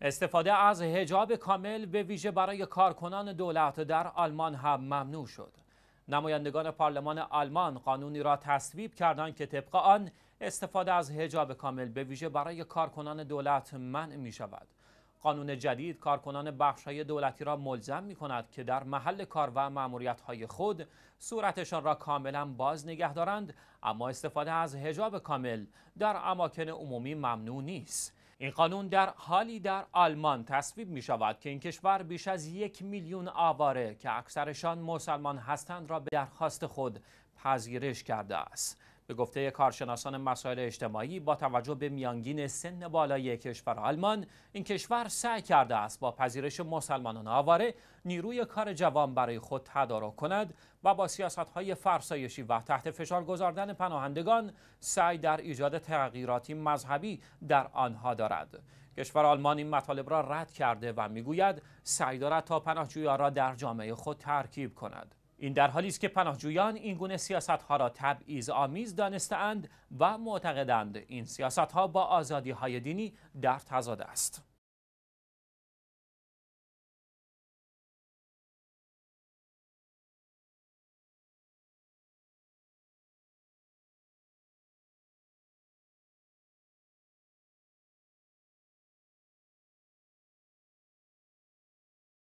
استفاده از هجاب کامل به ویژه برای کارکنان دولت در آلمان هم ممنوع شد. نمایندگان پارلمان آلمان قانونی را تصویب کردند که طبق آن استفاده از هجاب کامل به ویژه برای کارکنان دولت منع می شود. قانون جدید کارکنان بخشهای دولتی را ملزم می کند که در محل کار و معمولیت های خود صورتشان را کاملا باز نگه دارند اما استفاده از هجاب کامل در اماکن عمومی ممنوع نیست. این قانون در حالی در آلمان تصویب می شود که این کشور بیش از یک میلیون آواره که اکثرشان مسلمان هستند را به درخواست خود پذیرش کرده است به گفته کارشناسان مسائل اجتماعی با توجه به میانگین سن بالای کشور آلمان این کشور سعی کرده است با پذیرش مسلمانان آواره نیروی کار جوان برای خود تدارک کند و با های فرسایشی و تحت فشار گذاردن پناهندگان سعی در ایجاد تغییراتی مذهبی در آنها دارد کشور آلمان این مطالب را رد کرده و میگوید سعی دارد تا پناهجویان را در جامعه خود ترکیب کند این در حالی است که پناهجویان این گونه سیاست ها را تبعیض آمیز دانستند و معتقدند این سیاست ها با آزادی های دینی در تضاد است.